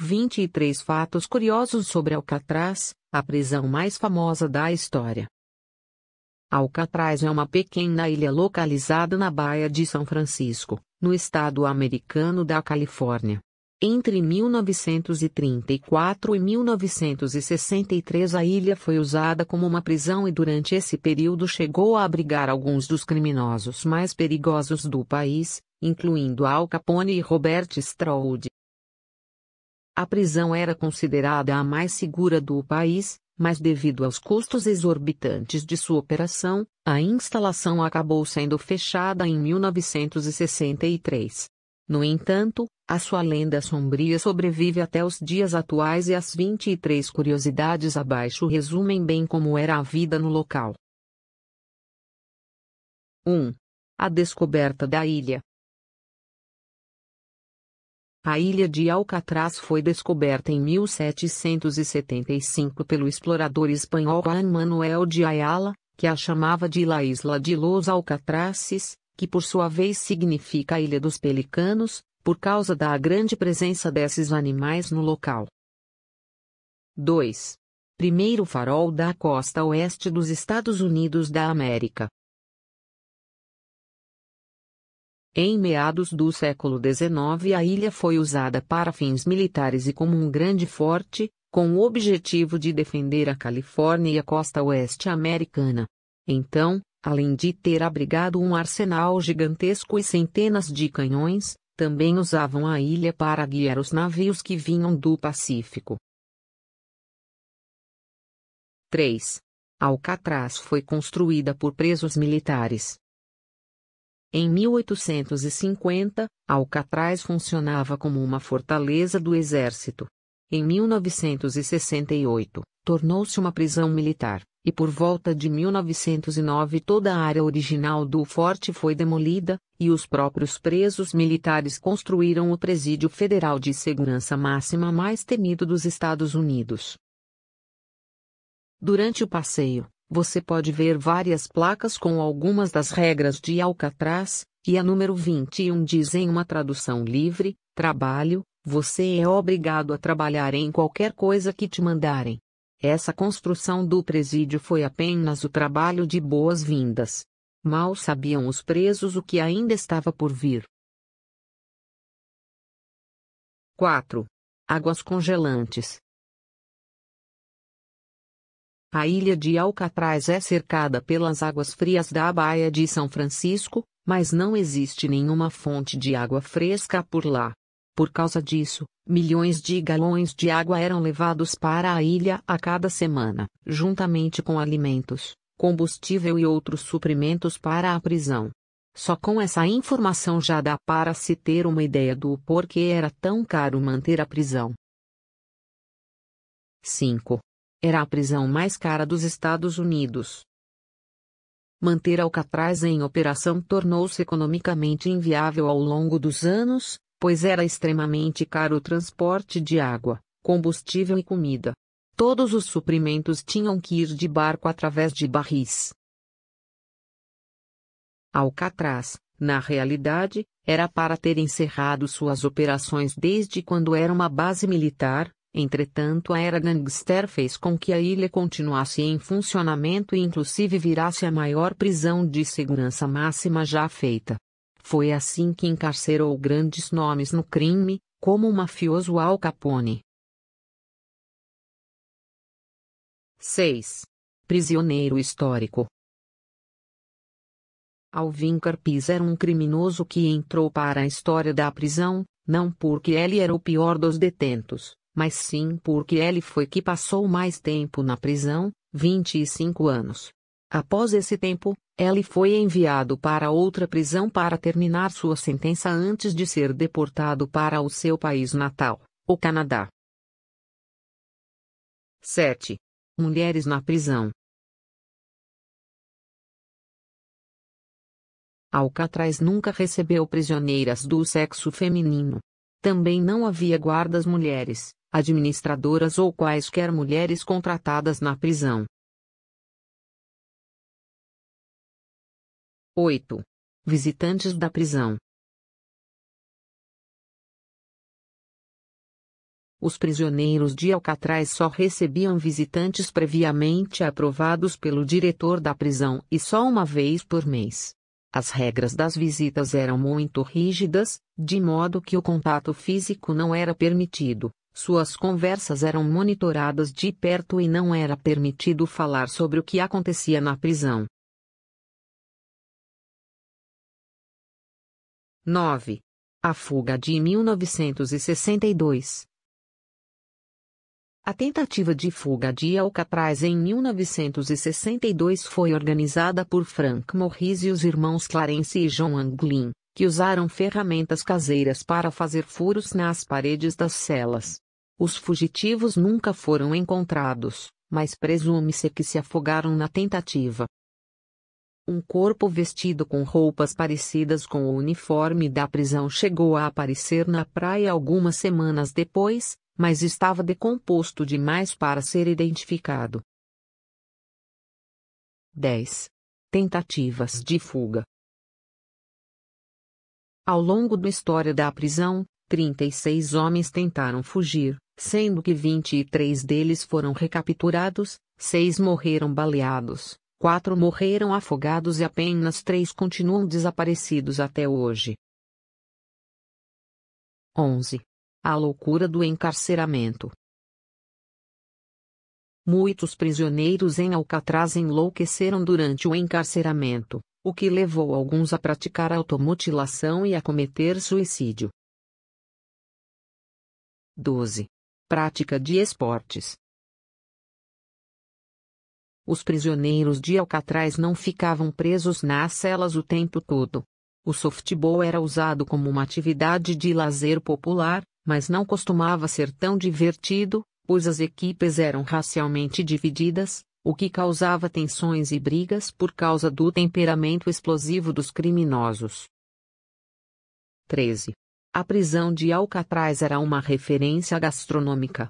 23 fatos curiosos sobre Alcatraz, a prisão mais famosa da história. Alcatraz é uma pequena ilha localizada na Baía de São Francisco, no estado americano da Califórnia. Entre 1934 e 1963 a ilha foi usada como uma prisão e durante esse período chegou a abrigar alguns dos criminosos mais perigosos do país, incluindo Al Capone e Robert Stroud. A prisão era considerada a mais segura do país, mas devido aos custos exorbitantes de sua operação, a instalação acabou sendo fechada em 1963. No entanto, a sua lenda sombria sobrevive até os dias atuais e as 23 curiosidades abaixo resumem bem como era a vida no local. 1. A descoberta da ilha. A ilha de Alcatraz foi descoberta em 1775 pelo explorador espanhol Juan Manuel de Ayala, que a chamava de La Isla de Los Alcatraces, que por sua vez significa Ilha dos Pelicanos, por causa da grande presença desses animais no local. 2. Primeiro farol da costa oeste dos Estados Unidos da América. Em meados do século XIX a ilha foi usada para fins militares e como um grande forte, com o objetivo de defender a Califórnia e a costa oeste americana. Então, além de ter abrigado um arsenal gigantesco e centenas de canhões, também usavam a ilha para guiar os navios que vinham do Pacífico. 3. Alcatraz foi construída por presos militares. Em 1850, Alcatraz funcionava como uma fortaleza do exército. Em 1968, tornou-se uma prisão militar, e por volta de 1909 toda a área original do forte foi demolida, e os próprios presos militares construíram o Presídio Federal de Segurança Máxima mais temido dos Estados Unidos. Durante o passeio, você pode ver várias placas com algumas das regras de Alcatraz, e a número 21 diz em uma tradução livre: trabalho, você é obrigado a trabalhar em qualquer coisa que te mandarem. Essa construção do presídio foi apenas o trabalho de boas-vindas. Mal sabiam os presos o que ainda estava por vir. 4. Águas congelantes. A ilha de Alcatraz é cercada pelas águas frias da Baía de São Francisco, mas não existe nenhuma fonte de água fresca por lá. Por causa disso, milhões de galões de água eram levados para a ilha a cada semana, juntamente com alimentos, combustível e outros suprimentos para a prisão. Só com essa informação já dá para se ter uma ideia do porquê era tão caro manter a prisão. 5. Era a prisão mais cara dos Estados Unidos. Manter Alcatraz em operação tornou-se economicamente inviável ao longo dos anos, pois era extremamente caro o transporte de água, combustível e comida. Todos os suprimentos tinham que ir de barco através de barris. Alcatraz, na realidade, era para ter encerrado suas operações desde quando era uma base militar, Entretanto a era gangster fez com que a ilha continuasse em funcionamento e inclusive virasse a maior prisão de segurança máxima já feita. Foi assim que encarcerou grandes nomes no crime, como o mafioso Al Capone. 6. Prisioneiro histórico Alvin Carpiz era um criminoso que entrou para a história da prisão, não porque ele era o pior dos detentos, mas sim porque ele foi que passou mais tempo na prisão, 25 anos. Após esse tempo, ele foi enviado para outra prisão para terminar sua sentença antes de ser deportado para o seu país natal, o Canadá. 7. Mulheres na prisão. Alcatraz nunca recebeu prisioneiras do sexo feminino. Também não havia guardas mulheres administradoras ou quaisquer mulheres contratadas na prisão. 8. Visitantes da prisão. Os prisioneiros de Alcatraz só recebiam visitantes previamente aprovados pelo diretor da prisão e só uma vez por mês. As regras das visitas eram muito rígidas, de modo que o contato físico não era permitido, suas conversas eram monitoradas de perto e não era permitido falar sobre o que acontecia na prisão. 9. A fuga de 1962. A tentativa de fuga de Alcatraz em 1962 foi organizada por Frank Morris e os irmãos Clarence e John Anglin, que usaram ferramentas caseiras para fazer furos nas paredes das celas. Os fugitivos nunca foram encontrados, mas presume-se que se afogaram na tentativa. Um corpo vestido com roupas parecidas com o uniforme da prisão chegou a aparecer na praia algumas semanas depois, mas estava decomposto demais para ser identificado. 10. Tentativas de fuga. Ao longo da história da prisão, 36 homens tentaram fugir, sendo que 23 deles foram recapturados, seis morreram baleados, quatro morreram afogados e apenas três continuam desaparecidos até hoje. 11. A loucura do encarceramento. Muitos prisioneiros em Alcatraz enlouqueceram durante o encarceramento, o que levou alguns a praticar automutilação e a cometer suicídio. 12 prática de esportes. Os prisioneiros de Alcatraz não ficavam presos nas celas o tempo todo. O softball era usado como uma atividade de lazer popular, mas não costumava ser tão divertido, pois as equipes eram racialmente divididas, o que causava tensões e brigas por causa do temperamento explosivo dos criminosos. 13. A prisão de Alcatraz era uma referência gastronômica.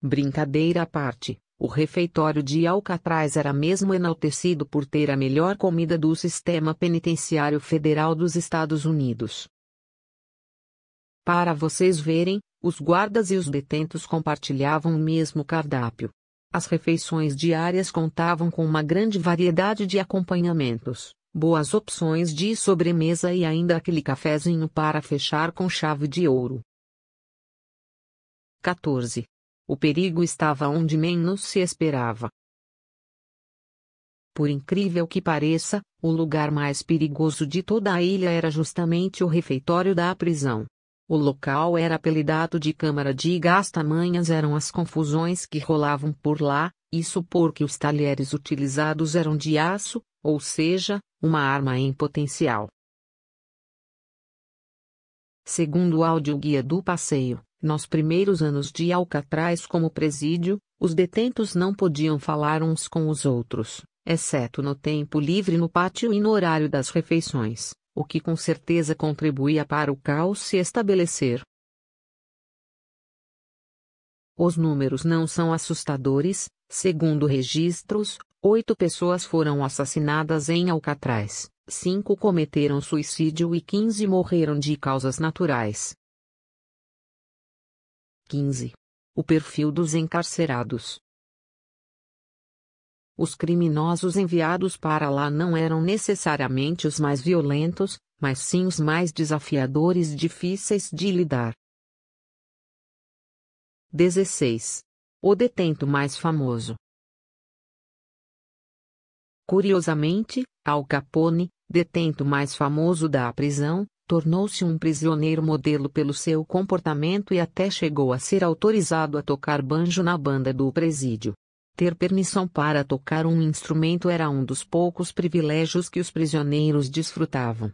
Brincadeira à parte, o refeitório de Alcatraz era mesmo enaltecido por ter a melhor comida do sistema penitenciário federal dos Estados Unidos. Para vocês verem, os guardas e os detentos compartilhavam o mesmo cardápio. As refeições diárias contavam com uma grande variedade de acompanhamentos. Boas opções de sobremesa e ainda aquele cafezinho para fechar com chave de ouro. 14. O perigo estava onde menos se esperava. Por incrível que pareça, o lugar mais perigoso de toda a ilha era justamente o refeitório da prisão. O local era apelidado de Câmara de Gás. Tamanhas eram as confusões que rolavam por lá, isso porque os talheres utilizados eram de aço, ou seja, uma arma em potencial. Segundo o áudio guia do passeio, nos primeiros anos de Alcatraz como presídio, os detentos não podiam falar uns com os outros, exceto no tempo livre no pátio e no horário das refeições, o que com certeza contribuía para o caos se estabelecer. Os números não são assustadores, segundo registros, Oito pessoas foram assassinadas em Alcatraz, cinco cometeram suicídio e 15 morreram de causas naturais. 15. O perfil dos encarcerados. Os criminosos enviados para lá não eram necessariamente os mais violentos, mas sim os mais desafiadores e difíceis de lidar. 16. O detento mais famoso Curiosamente, Al Capone, detento mais famoso da prisão, tornou-se um prisioneiro modelo pelo seu comportamento e até chegou a ser autorizado a tocar banjo na banda do presídio. Ter permissão para tocar um instrumento era um dos poucos privilégios que os prisioneiros desfrutavam.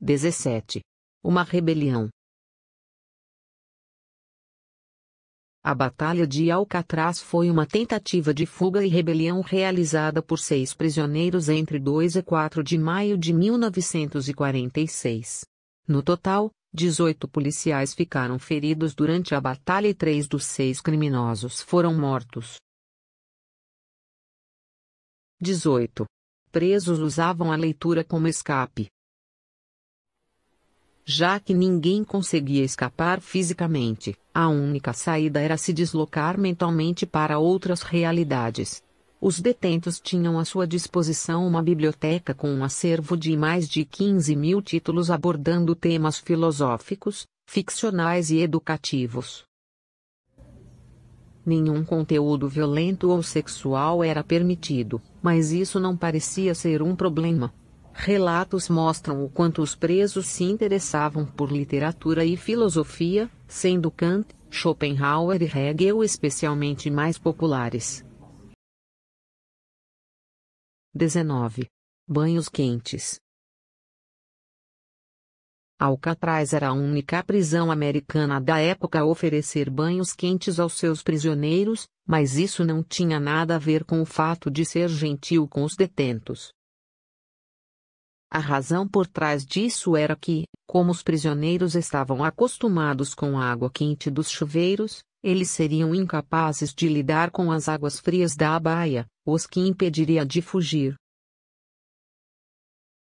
17. Uma rebelião. A Batalha de Alcatraz foi uma tentativa de fuga e rebelião realizada por seis prisioneiros entre 2 e 4 de maio de 1946. No total, 18 policiais ficaram feridos durante a batalha e três dos seis criminosos foram mortos. 18. Presos usavam a leitura como escape já que ninguém conseguia escapar fisicamente, a única saída era se deslocar mentalmente para outras realidades. Os detentos tinham à sua disposição uma biblioteca com um acervo de mais de 15 mil títulos abordando temas filosóficos, ficcionais e educativos. Nenhum conteúdo violento ou sexual era permitido, mas isso não parecia ser um problema, Relatos mostram o quanto os presos se interessavam por literatura e filosofia, sendo Kant, Schopenhauer e Hegel especialmente mais populares. 19. Banhos quentes. Alcatraz era a única prisão americana da época a oferecer banhos quentes aos seus prisioneiros, mas isso não tinha nada a ver com o fato de ser gentil com os detentos. A razão por trás disso era que, como os prisioneiros estavam acostumados com a água quente dos chuveiros, eles seriam incapazes de lidar com as águas frias da baía, os que impediria de fugir.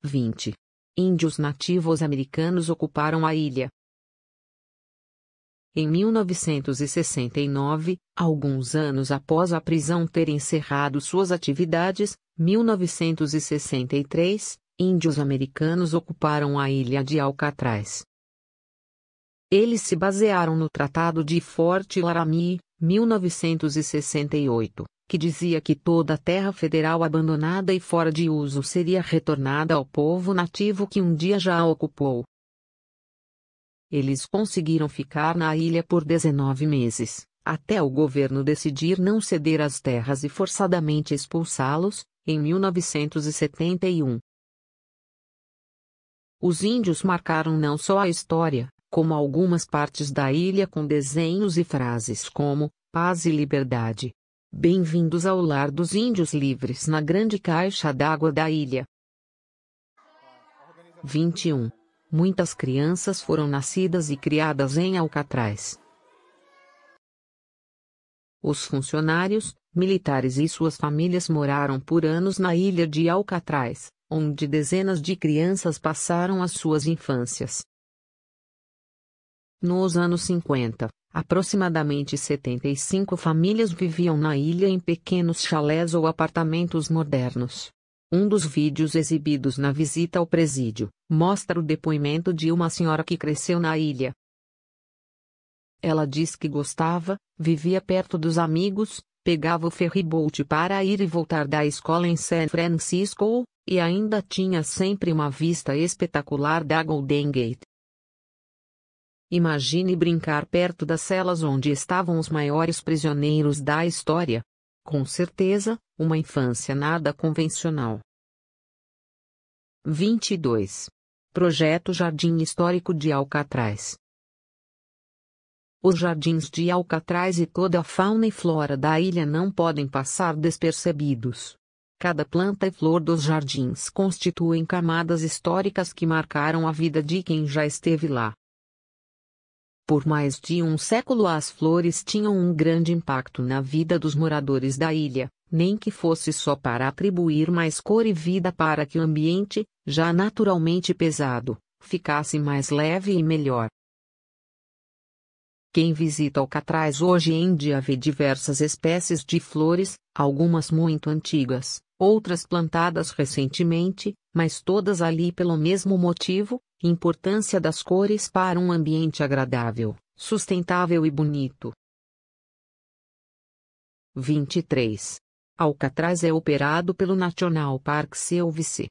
20. Índios nativos americanos ocuparam a ilha. Em 1969, alguns anos após a prisão ter encerrado suas atividades, 1963, Índios americanos ocuparam a ilha de Alcatraz. Eles se basearam no Tratado de Forte Laramie, 1968, que dizia que toda a terra federal abandonada e fora de uso seria retornada ao povo nativo que um dia já a ocupou. Eles conseguiram ficar na ilha por 19 meses, até o governo decidir não ceder as terras e forçadamente expulsá-los, em 1971. Os índios marcaram não só a história, como algumas partes da ilha com desenhos e frases como paz e liberdade. Bem-vindos ao lar dos índios livres na grande caixa d'água da ilha. 21. Muitas crianças foram nascidas e criadas em Alcatraz. Os funcionários, Militares e suas famílias moraram por anos na ilha de Alcatraz, onde dezenas de crianças passaram as suas infâncias. Nos anos 50, aproximadamente 75 famílias viviam na ilha em pequenos chalés ou apartamentos modernos. Um dos vídeos exibidos na visita ao presídio mostra o depoimento de uma senhora que cresceu na ilha. Ela diz que gostava, vivia perto dos amigos, pegava o ferryboat para ir e voltar da escola em San Francisco, e ainda tinha sempre uma vista espetacular da Golden Gate. Imagine brincar perto das celas onde estavam os maiores prisioneiros da história. Com certeza, uma infância nada convencional. 22. Projeto Jardim Histórico de Alcatraz os jardins de Alcatraz e toda a fauna e flora da ilha não podem passar despercebidos. Cada planta e flor dos jardins constituem camadas históricas que marcaram a vida de quem já esteve lá. Por mais de um século as flores tinham um grande impacto na vida dos moradores da ilha, nem que fosse só para atribuir mais cor e vida para que o ambiente, já naturalmente pesado, ficasse mais leve e melhor. Quem visita Alcatraz hoje em dia vê diversas espécies de flores, algumas muito antigas, outras plantadas recentemente, mas todas ali pelo mesmo motivo, importância das cores para um ambiente agradável, sustentável e bonito. 23. Alcatraz é operado pelo National Park Service,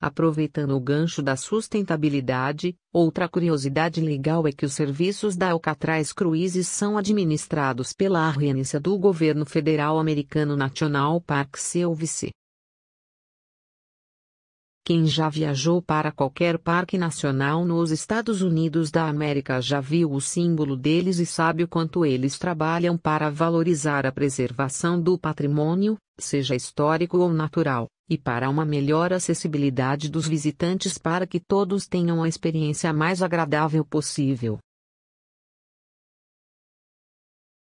Aproveitando o gancho da sustentabilidade, outra curiosidade legal é que os serviços da Alcatraz Cruises são administrados pela agência do governo federal americano National Park Service. Quem já viajou para qualquer parque nacional nos Estados Unidos da América já viu o símbolo deles e sabe o quanto eles trabalham para valorizar a preservação do patrimônio, seja histórico ou natural, e para uma melhor acessibilidade dos visitantes para que todos tenham a experiência mais agradável possível.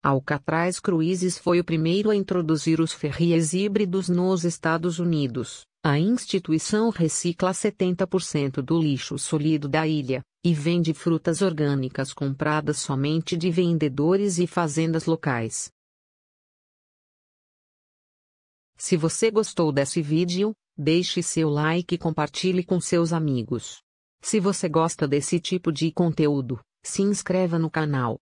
Alcatraz Cruises foi o primeiro a introduzir os ferries híbridos nos Estados Unidos. A instituição recicla 70% do lixo sólido da ilha e vende frutas orgânicas compradas somente de vendedores e fazendas locais. Se você gostou desse vídeo, deixe seu like e compartilhe com seus amigos. Se você gosta desse tipo de conteúdo, se inscreva no canal.